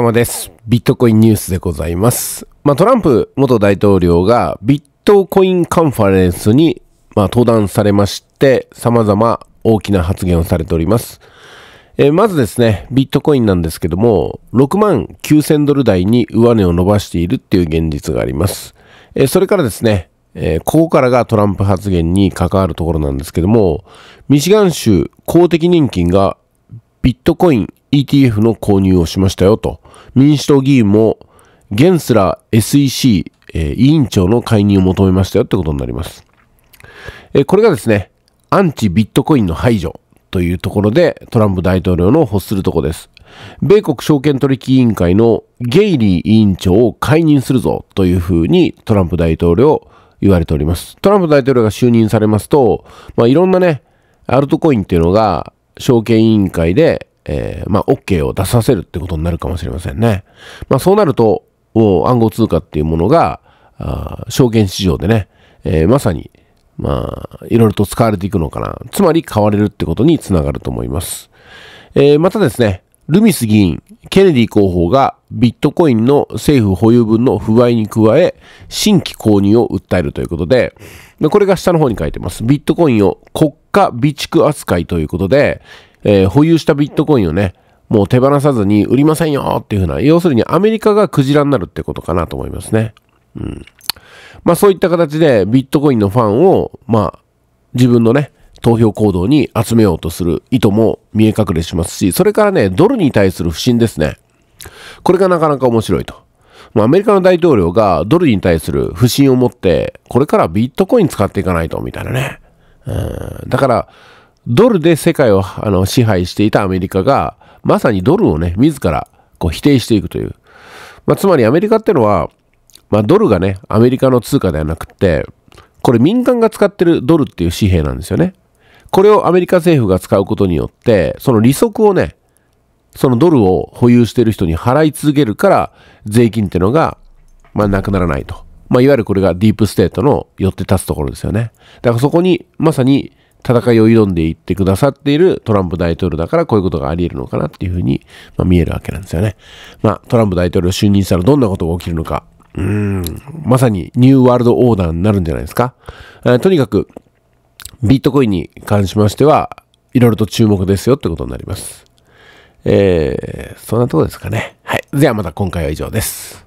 様です。ビットコインニュースでございます。まあ、トランプ元大統領がビットコインカンファレンスに、まあ、登壇されまして、様々大きな発言をされております。えー、まずですね、ビットコインなんですけども、6万9000ドル台に上値を伸ばしているっていう現実があります。えー、それからですね、えー、ここからがトランプ発言に関わるところなんですけども、ミシガン州公的年金がビットコイン ETF の購入をしましたよと。民主党議員も、ゲンスラ SEC、えー、委員長の介入を求めましたよってことになります。えー、これがですね、アンチビットコインの排除というところでトランプ大統領の欲するとこです。米国証券取引委員会のゲイリー委員長を解任するぞというふうにトランプ大統領言われております。トランプ大統領が就任されますと、まあ、いろんなね、アルトコインっていうのが証券委員会でえー、まあ、OK を出させるってことになるかもしれませんね。まあ、そうなると、暗号通貨っていうものが、あ証券市場でね、えー、まさに、まあ、いろいろと使われていくのかな。つまり、買われるってことにつながると思います。えー、またですね、ルミス議員、ケネディ候補がビットコインの政府保有分の不具合に加え、新規購入を訴えるということで、これが下の方に書いてます。ビットコインを国家備蓄扱いということで、えー、保有したビットコインをね、もう手放さずに売りませんよっていうふうな、要するにアメリカがクジラになるってことかなと思いますね。うん。まあそういった形でビットコインのファンを、まあ自分のね、投票行動に集めようとする意図も見え隠れしますし、それからね、ドルに対する不信ですね。これがなかなか面白いと。まあ、アメリカの大統領がドルに対する不信を持って、これからビットコイン使っていかないと、みたいなね。うん、だから、ドルで世界をあの支配していたアメリカが、まさにドルをね、自らこう否定していくという。まあ、つまりアメリカってのは、まあ、ドルがね、アメリカの通貨ではなくて、これ民間が使ってるドルっていう紙幣なんですよね。これをアメリカ政府が使うことによって、その利息をね、そのドルを保有してる人に払い続けるから、税金ってのが、まあ、なくならないと。まあ、いわゆるこれがディープステートの寄って立つところですよね。だからそこに、まさに、戦いを挑んでいってくださっているトランプ大統領だからこういうことがあり得るのかなっていうふうに、まあ、見えるわけなんですよね。まあトランプ大統領就任したらどんなことが起きるのか。うん、まさにニューワールドオーダーになるんじゃないですか。えー、とにかくビットコインに関しましては、いろいろと注目ですよってことになります。えー、そんなとこですかね。はい。ではまた今回は以上です。